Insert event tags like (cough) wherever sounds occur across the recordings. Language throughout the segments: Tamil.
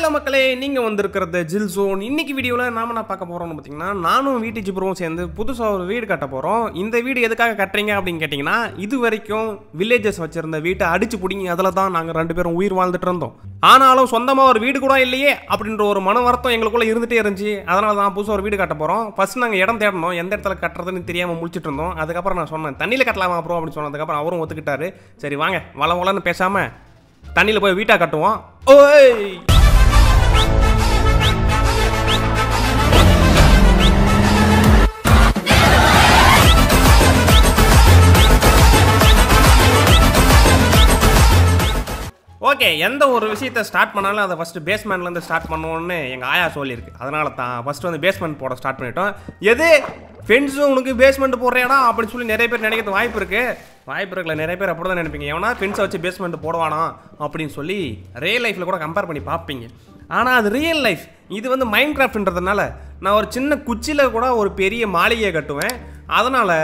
ஹலோ மக்களே நீங்கள் வந்திருக்கிறது ஜில் ஜோன் இன்னைக்கு வீடியோவில் நாம என்ன பார்க்க போகிறோம்னு பார்த்தீங்கன்னா நானும் வீட்டு ஜிப்ரோவும் சேர்ந்து புதுசாக ஒரு வீடு கட்ட போகிறோம் இந்த வீடு எதுக்காக கட்டுறீங்க அப்படின்னு கேட்டிங்கன்னா இது வரைக்கும் வில்லேஜஸ் வச்சுருந்த வீட்டை அடிச்சு பிடிங்கி அதில் தான் நாங்கள் ரெண்டு பேரும் உயிர் வாழ்ந்துட்டு இருந்தோம் ஆனாலும் சொந்தமாக ஒரு வீடு கூட இல்லையே அப்படின்ற ஒரு மன வருத்தம் எங்களுக்குள்ளே இருந்துகிட்டே இருந்துச்சு அதனால தான் புதுசாக ஒரு வீடு கட்ட போகிறோம் ஃபஸ்ட் நாங்கள் இடம் தேடணும் எந்த இடத்துல கட்டுறதுன்னு தெரியாமல் முடிச்சுட்டு இருந்தோம் அதுக்கப்புறம் நான் சொன்னேன் தண்ணியில் கட்டலாமா அப்புறம் அப்படின்னு சொன்னதுக்கப்புறம் அவரும் ஒத்துக்கிட்டாரு சரி வாங்க வள வளன்னு பேசாமல் தண்ணியில் போய் வீட்டாக கட்டுவோம் ஓய் ஓகே எந்த ஒரு விஷயத்தை ஸ்டார்ட் பண்ணாலும் அதை ஃபஸ்ட்டு பேஸ்மெண்ட்லேருந்து ஸ்டார்ட் பண்ணுவோம்னு எங்கள் ஆயா சொல்லியிருக்கு அதனால தான் ஃபஸ்ட் வந்து பேஸ்மெண்ட் போட ஸ்டார்ட் பண்ணிட்டோம் எது ஃப்ரெண்ட்ஸும் உனக்கு பேஸ்மெண்ட் போடுறேனா அப்படின்னு சொல்லி நிறைய பேர் நினைக்கிறது வாய்ப்பு இருக்குது வாய்ப்பு இருக்கல நிறைய பேர் அப்படி தான் நினைப்பீங்க எவனா ஃப்ரெண்ட்ஸை வச்சு பேஸ்மெண்ட் போடுவானா அப்படின்னு சொல்லி ரியல் லைஃப்பில் கூட கம்பேர் பண்ணி பார்ப்பீங்க ஆனால் அது ரியல் லைஃப் இது வந்து மைண்ட் கிராஃப்ட்ன்றதுனால நான் ஒரு சின்ன குச்சியில் கூட ஒரு பெரிய மாளிகையை கட்டுவேன் அதனால்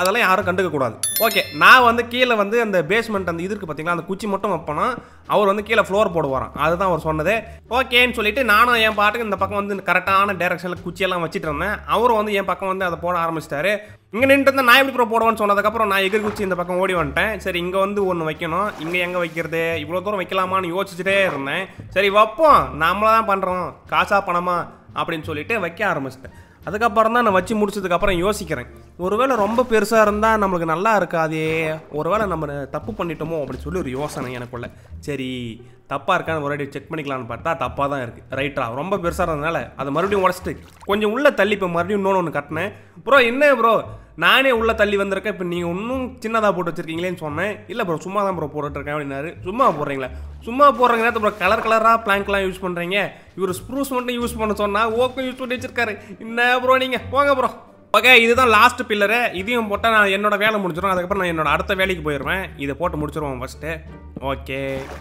அதெல்லாம் யாரும் கண்டுக்க கூடாது ஓகே நான் வந்து கீழே வந்து அந்த பேஸ்மெண்ட் அந்த இது இருக்குது பார்த்தீங்களா அந்த குச்சி மட்டும் வைப்போனா அவர் வந்து கீழே ஃப்ளோர் போடுவாராம் அதுதான் அவர் சொன்னது ஓகேன்னு சொல்லிட்டு நானும் என் பாட்டுக்கு இந்த பக்கம் வந்து கரெக்டான டேரக்ஷனில் குச்சியெல்லாம் வச்சுட்டு இருந்தேன் அவரும் வந்து என் பக்கம் வந்து அதை போட ஆரம்பிச்சிட்டாரு இங்கே நின்று இருந்தால் நான் எப்படி ப்ரோ போடுவேன்னு சொன்னதுக்கப்புறம் நான் எகிர் குச்சி இந்த பக்கம் ஓடி வந்துட்டேன் சரி இங்கே வந்து ஒன்று வைக்கணும் இங்கே எங்கே வைக்கிறது இவ்வளோ தூரம் வைக்கலாமான்னு யோசிச்சுட்டே இருந்தேன் சரி வைப்போம் நம்மளாக தான் பண்ணுறோம் காசு காசா பணமா அப்படின்னு சொல்லிட்டு வைக்க ஆரம்பிச்சிட்டேன் அதுக்கப்புறம் தான் நான் வச்சு முடிச்சதுக்கப்புறம் யோசிக்கிறேன் ஒருவேளை ரொம்ப பெருசாக இருந்தால் நம்மளுக்கு நல்லா இருக்காதே ஒருவேளை நம்ம தப்பு பண்ணிட்டோமோ அப்படின்னு சொல்லி ஒரு யோசனை எனக்குள்ள சரி தப்பாக இருக்கான்னு ஒரு செக் பண்ணிக்கலாம்னு பார்த்தா தப்பாக தான் இருக்குது ரைட்டாக ரொம்ப பெருசாக இருந்ததுனால அதை மறுபடியும் உடச்சிட்டு கொஞ்சம் உள்ளே தள்ளி இப்போ மறுபடியும் இன்னொன்று ஒன்று கட்டினேன் ப்ரோ என்ன ப்ரோ நானே உள்ளே தள்ளி வந்திருக்கேன் இப்போ நீங்கள் இன்னும் சின்னதாக போட்டு வச்சிருக்கீங்களேன்னு சொன்னேன் இல்லை ப்ரோ சும்மா தான் ப்ரோ போட்டுட்ருக்கேன் அப்படின்னாரு சும்மா போடுறீங்களா சும்மா போடுறங்க நேரத்தில் ப்ரோ கலர் கலராக பிளாங்க்லாம் யூஸ் பண்ணுறீங்க இவர் ஸ்ப்ரூஸ் மட்டும் யூஸ் பண்ண சொன்னால் ஓக்கும் யூஸ் பண்ணி வச்சுருக்காரு என்ன ப்ரோ நீங்கள் போங்க ப்ரோ ஓகே இதுதான் லாஸ்ட் பில்லரு இதையும் போட்டால் நான் என்னோட வேலை முடிச்சிடும் அதுக்கப்புறம் நான் என்னோட அடுத்த வேலைக்கு போயிடுவேன் இதை போட்டு முடிச்சிருவோம் ஃபஸ்ட்டு ஓகே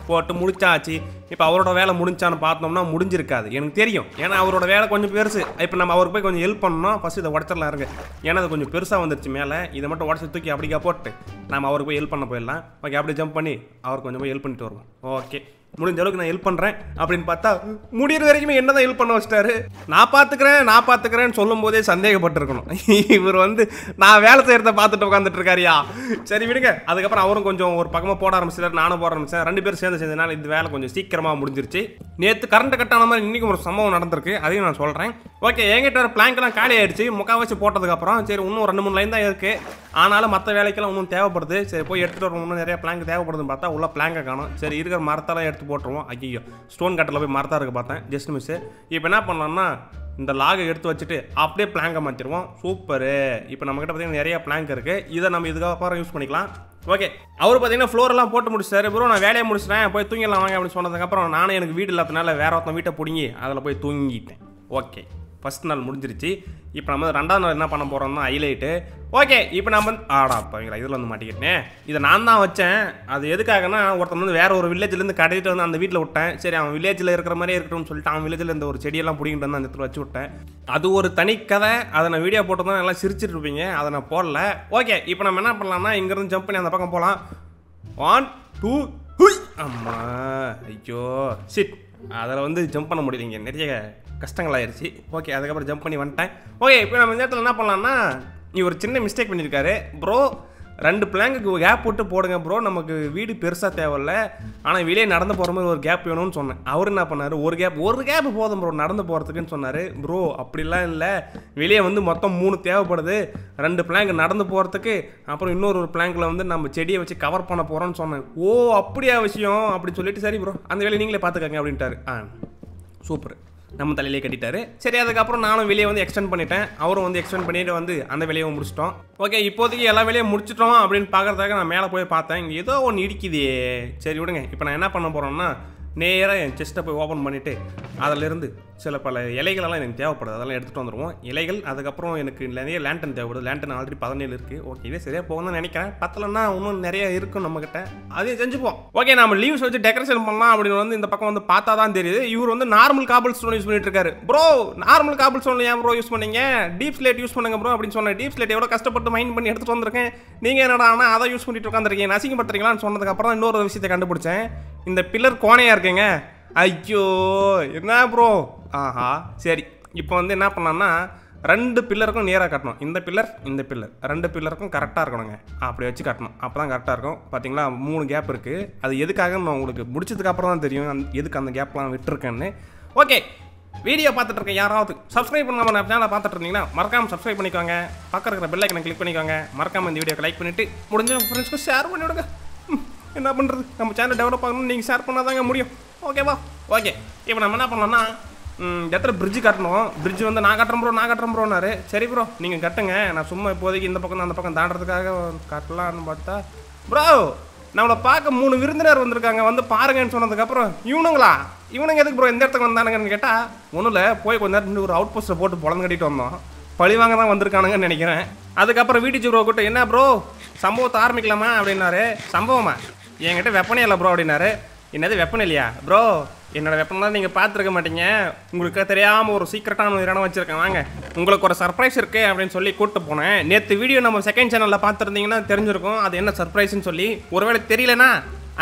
போட்டு முடிச்சாச்சு இப்போ அவரோட வேலை முடிஞ்சான்னு பார்த்தோம்னா முடிஞ்சிருக்காது எனக்கு தெரியும் ஏன்னா அவரோட வேலை கொஞ்சம் பெருசு இப்போ நம்ம அவருக்கு போய் கொஞ்சம் ஹெல்ப் பண்ணணும் ஃபஸ்ட் இதை உடச்சிடலாம் இருக்குது ஏன்னா அது கொஞ்சம் பெருசாக வந்துருச்சு மேலே இதை மட்டும் உடச்சி தூக்கி அப்படிக்கா போட்டு நம்ம அவருக்கு போய் ஹெல்ப் பண்ண போயிடலாம் ஓகே அப்படியே ஜம்ப் பண்ணி அவருக்கு கொஞ்சம் போய் ஹெல்ப் பண்ணிட்டு வருவோம் ஓகே முடிஞ்ச அளவுக்கு நான் ஹெல்ப் பண்ணுறேன் அப்படின்னு பார்த்தா முடியிற வரைக்குமே என்ன தான் ஹெல்ப் பண்ண வச்சிட்டாரு நான் பார்த்துக்கிறேன் நான் பார்த்துக்கிறேன்னு சொல்லும் போதே சந்தேகப்பட்டிருக்கணும் (laughs) இவர் வந்து நான் வேலை செய்கிறத பார்த்துட்டு உட்காந்துட்டு சரி விடுங்க அதுக்கப்புறம் அவரும் கொஞ்சம் ஒரு பக்கமாக போட ஆரம்பிச்சிட்டார் நானும் போட ஆரம்பிச்சேன் ரெண்டு பேரும் சேர்ந்து செஞ்சதுனால இந்த வேலை கொஞ்சம் சீக்கிரமாக முடிஞ்சிருச்சு நேற்று கரண்ட் கட் ஆன மாதிரி இன்றைக்கும் ஒரு சம்பவம் நடந்திருக்கு அதையும் நான் சொல்கிறேன் ஓகே என்கிட்ட ஒரு பிளாங்க்லாம் காலி ஆயிடுச்சு முக்காவாசி போட்டதுக்கப்புறம் சரி இன்னும் ரெண்டு மூணு லைன் தான் இருக்குது ஆனாலும் மற்ற வேலைக்கெல்லாம் இன்னும் தேவைப்படுது சரி போய் எடுத்துகிட்டு வரணும் நிறைய பிளாங்க் தேவைப்படுதுன்னு பார்த்தா உள்ள பிளாங்கை காணும் சரி இருக்கிற மரத்தெல்லாம் எடுத்து கட்டு போட்டுருவோம் ஐயோ ஸ்டோன் கட்டில் போய் மரத்தா இருக்க பார்த்தேன் ஜஸ்ட் மிஸ்ஸு இப்போ என்ன பண்ணலாம்னா இந்த லாகை எடுத்து வச்சுட்டு அப்படியே பிளாங்கை மாற்றிடுவோம் சூப்பரு இப்போ நம்மக்கிட்ட பார்த்தீங்கன்னா நிறையா பிளாங்க் இருக்குது இதை நம்ம இதுக்கப்புறம் யூஸ் பண்ணிக்கலாம் ஓகே அவர் பார்த்தீங்கன்னா ஃப்ளோரெல்லாம் போட்டு முடிச்சாரு ப்ரோ நான் வேலையை முடிச்சிட்டேன் போய் தூங்கிடலாம் வாங்க அப்படின்னு சொன்னதுக்கப்புறம் நானும் எனக்கு வீடு இல்லாதனால வேற ஒருத்தன் வீட்டை பிடிங்கி அதில் போய் தூங்கிட்டேன் ஓகே ஃபஸ்ட் நாள் முடிஞ்சிருச்சு இப்போ நம்ம ரெண்டாவது நாள் என்ன பண்ண போகிறோம்னா ஹைலைட்டு ஓகே இப்போ நம்ம ஆடா அப்போங்களா இதில் வந்து மாட்டிக்கிட்டேன் இதை நான் தான் வச்சேன் அது எதுக்காகனா ஒருத்தன் வந்து வேறு ஒரு வில்லேஜ்லேருந்து கடையிட்டு வந்து அந்த வீட்டில் விட்டேன் சரி அவன் வில்லேஜில் இருக்கிற மாதிரி இருக்கட்டும்னு சொல்லிட்டு அவன் வில்லேஜில் இந்த ஒரு செடியெல்லாம் பிடிங்கிட்டு வந்து அந்த இடத்துல வச்சு விட்டேன் அது ஒரு தனி கதை அதை நான் வீடியோ போட்டு தான் நல்லா சிரிச்சிட்டு இருப்பீங்க அதை நான் போடல ஓகே இப்போ நம்ம என்ன பண்ணலாம்னா இங்கேருந்து ஜம்ப் பண்ணி அந்த பக்கம் போகலாம் ஒன் டூ ஹுய் அம்மா ஐயோ சிட் அதில் வந்து ஜம்ப் பண்ண முடியலைங்க நிறைய கஷ்டங்களாயிருச்சு ஓகே அதுக்கப்புறம் ஜம்ப் பண்ணி வந்துட்டேன் ஓகே இப்போ நம்ம இந்த இடத்துல என்ன பண்ணலாம்னா இவர் சின்ன மிஸ்டேக் பண்ணியிருக்காரு ப்ரோ ரெண்டு பிளாங்குக்கு கேப் போட்டு போடுங்க ப்ரோ நமக்கு வீடு பெருசாக தேவையில்ல ஆனால் வெளியே நடந்து போகிற மாதிரி ஒரு கேப் வேணும்னு சொன்னேன் அவர் என்ன பண்ணார் ஒரு கேப் ஒரு கேப் போதும் ப்ரோ நடந்து போகிறதுக்குன்னு சொன்னார் ப்ரோ அப்படிலாம் இல்லை வெளியே வந்து மொத்தம் மூணு தேவைப்படுது ரெண்டு பிளாங்க் நடந்து போகிறதுக்கு அப்புறம் இன்னொரு ஒரு பிளாங்கில் வந்து நம்ம செடியை வச்சு கவர் பண்ண போகிறோம்னு சொன்னேன் ஓ அப்படியா விஷயம் அப்படின்னு சொல்லிட்டு சரி ப்ரோ அந்த வேலையை நீங்களே பார்த்துக்கங்க அப்படின்ட்டாரு ஆ சூப்பர் நம்ம தலையிலே கட்டிட்டாரு சரி அதுக்கப்புறம் நானும் வெளியே வந்து எக்ஸ்டெண்ட் பண்ணிட்டேன் அவரும் வந்து எக்ஸ்டெண்ட் பண்ணிட்டு வந்து அந்த வேலையை முடிச்சிட்டோம் ஓகே இப்போதைக்கு எல்லா வேலையும் முடிச்சிட்டோம் அப்படின்னு பார்க்குறதுக்காக நான் மேலே போய் பார்த்தேன் இங்கே ஏதோ ஒன்று இடிக்குது சரி விடுங்க இப்போ நான் என்ன பண்ண போறோம்னா நேராக என் செஸ்ட்டை போய் ஓப்பன் பண்ணிவிட்டு அதிலிருந்து சில பல இலைகளெல்லாம் எனக்கு தேவைப்படுது அதெல்லாம் எடுத்துகிட்டு வந்துடுவோம் இலைகள் அதுக்கப்புறம் எனக்கு நிறைய லேண்டன் தேவைப்படுது லேண்டன் ஆல்ரெடி பதினேழு இருக்குது ஓகே இதே சரியாக போகணும் நினைக்கிறேன் பத்தலன்னா இன்னும் நிறைய இருக்கும் நம்மக்கிட்ட அதையும் செஞ்சுப்போம் ஓகே நம்ம லீவ்ஸ் வச்சு டெக்கரேஷன் பண்ணலாம் அப்படின்னு வந்து இந்த பக்கம் வந்து பார்த்தா தான் தெரியுது இவர் வந்து நார்மல் காபிள் ஸ்டோன் யூஸ் பண்ணிட்டு இருக்காரு ப்ரோ நார்மல் காபிள் ஸ்டோன் ஏன் ப்ரோ யூஸ் பண்ணீங்க டீப் ஸ்லேட் யூஸ் பண்ணுங்க ப்ரோ அப்படின்னு சொன்னேன் டீப் ஸ்லேட் எவ்வளோ கஷ்டப்பட்டு மைண்ட் பண்ணி எடுத்துகிட்டு வந்திருக்கேன் நீங்கள் என்னடா ஆனால் அதை யூஸ் பண்ணிட்டு உட்காந்துருக்கீங்க நசிங்கப்படுத்துறீங்களான்னு சொன்னதுக்கப்புறம் இன்னொரு விஷயத்தை கண்டுபிடிச்சேன் இந்த பில்லர் கோணையாக இருக்கேங்க ஐயோ என்ன ப்ரோ ஆஹா சரி இப்போ வந்து என்ன பண்ணோன்னா ரெண்டு பில்லருக்கும் நேராக கட்டணும் இந்த பில்லர் இந்த பில்லர் ரெண்டு பில்லருக்கும் கரெக்டாக இருக்கணுங்க அப்படி வச்சு கட்டணும் அப்போ தான் கரெக்டாக இருக்கும் பார்த்தீங்களா மூணு கேப் இருக்குது அது எதுக்காக நான் உங்களுக்கு முடிச்சதுக்கு அப்புறம் தான் தெரியும் அந் எதுக்கு அந்த கேப்லாம் விட்டுருக்கேன்னு ஓகே வீடியோ பார்த்துட்டு இருக்க யாராவது சப்ஸ்கிரைப் பண்ணாமல் நான் சேனலை பார்த்துட்டு இருந்தீங்கன்னா மறக்காமல் சப்ஸ்கிரைப் பண்ணிக்கோங்க பக்கம் இருக்கிற பெல் கிளிக் பண்ணிக்கோங்க மறக்காமல் இந்த வீடியோக்கு லைக் பண்ணிவிட்டு முடிஞ்ச ஃப்ரெண்ட்ஸ்க்கு ஷேர் பண்ணிவிடுங்க என்ன பண்ணுறது நம்ம சேனல் டெவலப் ஆகணும்னு நீங்கள் ஷேர் பண்ணால் தாங்க முடியும் ஓகேவா ஓகே இப்போ நம்ம என்ன பண்ணலாம்னா எத்தனை பிரிட்ஜு கட்டணும் பிரிட்ஜு வந்து நான் கட்டுற ப்ரோ நான் கட்டுற ப்ரோனாரு சரி ப்ரோ நீங்கள் கட்டுங்க நான் சும்மா இப்போதைக்கு இந்த பக்கம் அந்த பக்கம் தாண்டதுக்காக கட்டலான்னு பார்த்தா ப்ரோ நம்மளை பார்க்க மூணு விருந்தினர் வந்திருக்காங்க வந்து பாருங்கன்னு சொன்னதுக்கப்புறம் இவனுங்களா இவனுங்க எதுக்கு ப்ரோ எந்த இடத்துக்கு வந்தானுங்கன்னு கேட்டால் ஒன்றும் இல்லை போய் கொஞ்ச நேரத்துக்கு ஒரு அவுட் போஸ்ட்டை போட்டு பொழந்து கட்டிட்டு வந்தோம் பழி வாங்க தான் வந்திருக்கானுங்கன்னு நினைக்கிறேன் அதுக்கப்புறம் வீட்டு ப்ரோ கிட்ட என்ன ப்ரோ சம்பவத்தை ஆரம்பிக்கலாமா அப்படின்னாரு சம்பவமா என்கிட்ட வெப்பனே இல்லை ப்ரோ அப்படின்னாரு என்னது வெப்பன் இல்லையா ப்ரோ என்னோட தான் நீங்கள் பார்த்துருக்க மாட்டீங்க உங்களுக்கு தெரியாமல் ஒரு சீக்கிரட்டான இடம் வச்சுருக்கேன் வாங்க உங்களுக்கு ஒரு சர்ப்ரைஸ் இருக்குது அப்படின்னு சொல்லி கூப்பிட்டு போனேன் நேற்று வீடியோ நம்ம செகண்ட் சேனலில் பார்த்துருந்தீங்கன்னா தெரிஞ்சிருக்கும் அது என்ன சர்ப்ரைஸ்ன்னு சொல்லி ஒருவேளை தெரியலனா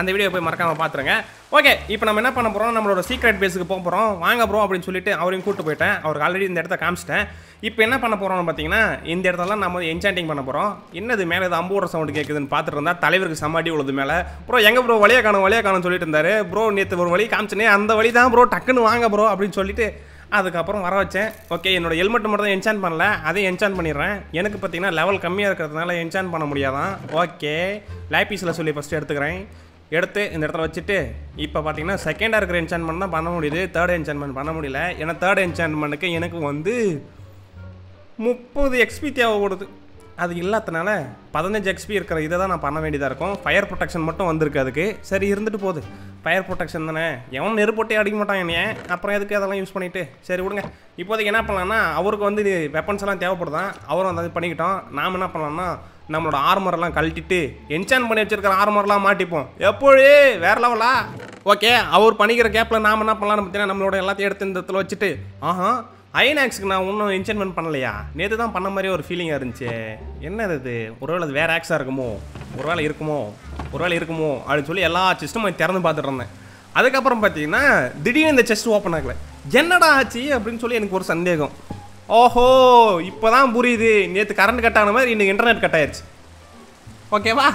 அந்த வீடியோ போய் மறக்காமல் பார்த்துருங்க ஓகே இப்போ நம்ம என்ன பண்ண போகிறோம் நம்மளோட சீக்ரெட் பேஸுக்கு போக போகிறோம் வாங்க ப்ரோ அப்படின்னு சொல்லிட்டு அவரையும் கூப்பிட்டு போயிட்டேன் அவருக்கு ஆல்ரெடி இந்த இடத்த காமிச்சிட்டேன் இப்போ என்ன பண்ண போகிறோம்னு பார்த்தீங்கன்னா இந்த இடத்தெல்லாம் நம்ம என்சாண்டிங் பண்ண போகிறோம் என்னது மேலே இது அம்பூர சவுண்டு கேட்குதுன்னு பார்த்துட்டு இருந்தால் தலைவருக்கு சமாடி உள்ளது மேலே ப்ரோ எங்கே ப்ரோ வழியாக காணும் வழியாக காணும் சொல்லிட்டு இருந்தார் ப்ரோ நேற்று ஒரு வழி காமிச்சினே அந்த வழி தான் ப்ரோ டக்குன்னு வாங்க ப்ரோ அப்படின்னு சொல்லிட்டு அதுக்கப்புறம் வர வச்சேன் ஓகே என்னோட ஹெல்மெட் மட்டும் தான் என்சான் பண்ணல அதையும் என்சான் பண்ணிடுறேன் எனக்கு பார்த்தீங்கன்னா லெவல் கம்மியாக இருக்கிறதுனால என்சான் பண்ண முடியாதான் ஓகே லைபீஸில் சொல்லி ஃபஸ்ட்டு எடுத்துக்கிறேன் எடுத்து இந்த இடத்துல வச்சுட்டு இப்போ பார்த்தீங்கன்னா செகண்டாக இருக்கிற என்சான்மெண்ட் தான் பண்ண முடியுது தேர்ட் என்சான்மெண்ட் பண்ண முடியல ஏன்னா தேர்ட் என்சான்மெண்ட்டுக்கு எனக்கு வந்து முப்பது எக்ஸ்பி தேவைப்படுது அது இல்லாதனால பதினஞ்சு எக்ஸ்பி இருக்கிற இதை தான் நான் பண்ண வேண்டியதாக இருக்கும் ஃபயர் ப்ரொடெக்ஷன் மட்டும் வந்திருக்கு அதுக்கு சரி இருந்துட்டு போகுது ஃபயர் ப்ரொடெக்ஷன் தானே எவன் நெருப்பொட்டே அடிக்க மாட்டான் என்னையே அப்புறம் எதுக்கு அதெல்லாம் யூஸ் பண்ணிவிட்டு சரி விடுங்க இப்போதைக்கு என்ன பண்ணலான்னா அவருக்கு வந்து வெப்பன்ஸ் எல்லாம் தேவைப்படுதான் அவரும் அதை பண்ணிக்கிட்டோம் நாம் என்ன பண்ணலாம்னா நம்மளோட ஆர்மரெல்லாம் கழட்டிட்டு என்சான் பண்ணி வச்சிருக்கிற ஆர்மர்லாம் மாட்டிப்போம் எப்போழே வேற லெவலா ஓகே அவர் பண்ணிக்கிற கேப்பில் நாம் என்ன பண்ணலாம்னு பார்த்தீங்கன்னா நம்மளோட எல்லாத்தையும் எடுத்து இந்த இடத்துல வச்சுட்டு ஆஹா ஐநாக்ஸுக்கு நான் ஒன்றும் என்ஜாய்மெண்ட் பண்ணலையா நேற்று தான் பண்ண மாதிரி ஒரு ஃபீலிங்காக இருந்துச்சு என்னது இது ஒருவேளை அது வேறு ஆக்ஸாக இருக்குமோ ஒருவேளை இருக்குமோ ஒருவேளை இருக்குமோ அப்படின்னு சொல்லி எல்லா செஸ்ட்டும் திறந்து பார்த்துட்டு இருந்தேன் அதுக்கப்புறம் பார்த்தீங்கன்னா திடீர்னு இந்த செஸ்ட் ஓப்பன் ஆகலை என்னடா ஆச்சு அப்படின்னு சொல்லி எனக்கு ஒரு சந்தேகம் ஓஹோ இப்போ தான் புரியுது நேற்று கரண்ட் கட் ஆன மாதிரி இன்னைக்கு இன்டர்நெட் கட் ஆயிடுச்சு ஓகேவா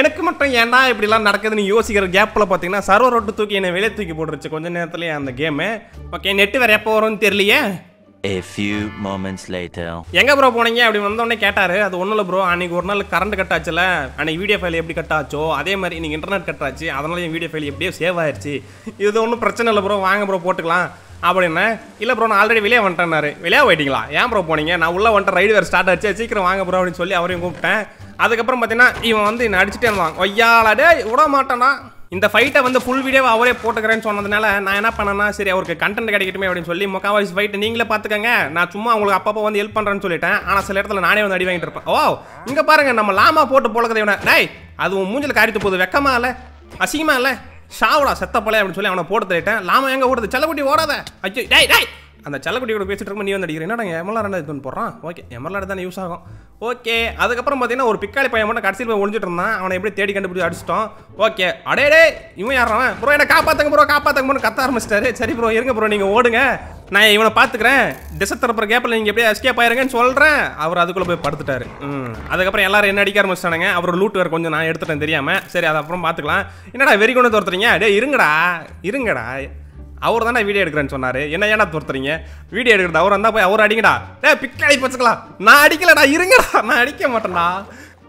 எனக்கு மட்டும் ஏன்டா இப்படிலாம் நடக்குதுன்னு யோசிக்கிற கேப்பில் பார்த்தீங்கன்னா சர்வர் ரோட்டு தூக்கி என்னை வெளியே தூக்கி போட்டுருச்சு கொஞ்ச நேரத்துலேயே அந்த கேமு ஓகே நெட்டு வேறு எப்போ வரும்னு தெரியலையே A few moments later. எங்க ப்ரோ போனீங்க அப்படி வந்தோடனே கேட்டாரு அது ஒன்றும் இல்லை ப்ரோ அன்னைக்கு ஒரு நாள் கரண்ட் கட் ஆச்சுல அன்னைக்கு வீடியோ ஃபைல் எப்படி கட் ஆச்சோ அதே மாதிரி இன்னைக்கு இன்டர்நெட் கட் ஆச்சு அதனால என் வீடியோ ஃபைல் எப்படியோ சேவ் ஆயிடுச்சு இது ஒன்றும் பிரச்சனை இல்லை ப்ரோ வாங்க ப்ரோ போட்டுக்கலாம் அப்படின்னா இல்லை ப்ரோ நான் ஆல்ரெடி வெளியே வந்துட்டேன்னாரு வெளியே போயிட்டீங்களா ஏன் ப்ரோ போனீங்க நான் உள்ளே வந்துட்டு ரைடு வேறு ஸ்டார்ட் ஆச்சு சீக்கிரம் வாங்க ப்ரோ அப்படின்னு சொல்லி அவரையும் கூப்பிட்டேன் அதுக்கப்புறம் பார்த்தீங்கன்னா இவன் வந்து என்னை அடிச்சுட்டே இருந்தான் ஒய்யாலடே விட மாட்டானா இந்த ஃபைட்டை வந்து ஃபுல் வீடியோ அவரே போட்டுக்கிறேன்னு சொன்னதுனால நான் என்ன பண்ணேன்னா சரி அவருக்கு கண்டென்ட் கிடைக்கட்டுமே அப்படின்னு சொல்லி முக்காவாசி ஃபைட்டு நீங்களே பார்த்துக்கங்க நான் சும்மா அவங்களுக்கு அப்பப்போ வந்து ஹெல்ப் பண்ணுறேன்னு சொல்லிட்டேன் ஆனால் சில இடத்துல நானே வந்து அடி வாங்கிட்டு இருப்பேன் ஓ இங்கே பாருங்கள் நம்ம லாமா போட்டு போலக்கதை இவனை டேய் அது உன் மூஞ்சில் காரித்து போகுது வெக்கமா இல்லை அசிங்கமா இல்லை சாவுடா செத்த பழைய அப்படின்னு சொல்லி அவனை போட்டு தள்ளிட்டேன் லாமா எங்க ஓடுறது செல்லப்பட்டி ஓடாத அச்சு டேய் டேய் அந்த செல்லக்குட்டி கூட பேசிட்டு இருக்கும் நீ வந்து அடிக்கிறேன் என்னடா எமலாரண்டா எடுத்துன்னு போடுறான் ஓகே எம்எல்ஆர் தானே யூஸ் ஆகும் ஓகே அதுக்கப்புறம் பார்த்தீங்கன்னா ஒரு பிக்காளி பையன் மட்டும் கடைசியில் போய் ஒழிஞ்சிட்டு இருந்தான் அவனை எப்படி தேடி கண்டுபிடிச்சி அடிச்சிட்டோம் ஓகே அடே டே இவன் யாரவன் ப்ரோ என்னை காப்பாத்துங்க ப்ரோ காப்பாத்துங்க ப்ரோ கத்த ஆரம்பிச்சிட்டாரு சரி ப்ரோ இருங்க ப்ரோ நீங்கள் ஓடுங்க நான் இவனை பார்த்துக்கிறேன் டிசை தரப்புற கேப்பில் நீங்கள் எப்படியே எஸ்கேப் ஆயிருங்கன்னு சொல்கிறேன் அவர் அதுக்குள்ளே போய் படுத்துட்டாரு ம் அதுக்கப்புறம் எல்லாரும் என்ன அடிக்க ஆரம்பிச்சிட்டானுங்க அவர் லூட் வேறு கொஞ்சம் நான் எடுத்துட்டேன் தெரியாமல் சரி அதை அப்புறம் பார்த்துக்கலாம் என்னடா வெறி கொண்டு தோர்த்துறீங்க அடே இருங்கடா இருங்கடா அவர் தானே வீடியோ எடுக்கிறேன்னு சொன்னார் என்ன ஏன்னா தோர்த்துறீங்க வீடியோ எடுக்கிறது அவர் வந்தால் போய் அவர் அடிங்கடா ஏ அடி பச்சுக்கலாம் நான் அடிக்கலடா இருங்கடா நான் அடிக்க மாட்டேன்டா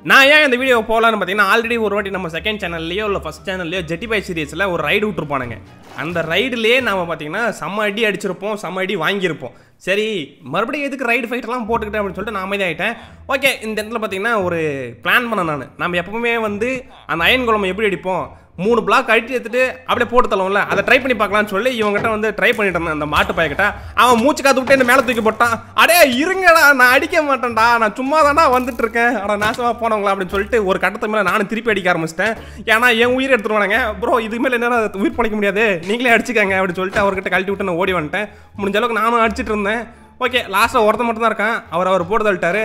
நான் ஏன் இந்த வீடியோ போகலான்னு பார்த்தீங்கன்னா ஆல்ரெடி ஒரு வாட்டி நம்ம செகண்ட் சேனல்லையோ இல்லை ஃபஸ்ட் சேனல்லையோ ஜெட்டிபை சீரியஸில் ஒரு ரைடு விட்டுருப்பானுங்க அந்த ரைடுலேயே நாம் பார்த்தீங்கன்னா செம்ம அடி அடிச்சிருப்போம் செம்ம அடி வாங்கியிருப்போம் சரி மறுபடியும் எதுக்கு ரைடு ஃபைட்டெல்லாம் போட்டுக்கிட்டேன் அப்படின்னு சொல்லிட்டு நான் ஆகிட்டேன் ஓகே இந்த இடத்துல பார்த்தீங்கன்னா ஒரு பிளான் பண்ணேன் நான் நம்ம எப்பவுமே வந்து அந்த அயன் குழம்பு எப்படி அடிப்போம் மூணு பிளாக் அழிட்டு எடுத்துட்டு அப்படியே போட்டு தள்ளோம்ல அதை ட்ரை பண்ணி பார்க்கலான்னு சொல்லி இவங்ககிட்ட வந்து ட்ரை பண்ணிட்டு இருந்தேன் அந்த மாட்டு பையக்கிட்ட அவன் மூச்சு காத்து விட்டு என்ன மேலே தூக்கி போட்டான் அடே இருங்கடா நான் அடிக்க மாட்டேன்டா நான் சும்மா தானா வந்துட்டு இருக்கேன் ஆனால் நாசமாக போனவங்களா அப்படின்னு சொல்லிட்டு ஒரு கட்டத்து மேலே நானும் திருப்பி அடிக்க ஆரம்பிச்சிட்டேன் ஏன்னா என் உயிர் எடுத்துருவானுங்க ப்ரோ இதுக்கு மேலே என்னால் உயிர் பண்ணிக்க முடியாது நீங்களே அடிச்சுக்கங்க அப்படின்னு சொல்லிட்டு அவர்கிட்ட கழட்டி விட்டு நான் ஓடி வந்துட்டேன் முடிஞ்ச அளவுக்கு நானும் அடிச்சிட்டு இருந்தேன் ஓகே லாஸ்ட்டில் ஒருத்த மட்டும் தான் இருக்கான் அவர் அவர் போட்டு தள்ளிட்டாரு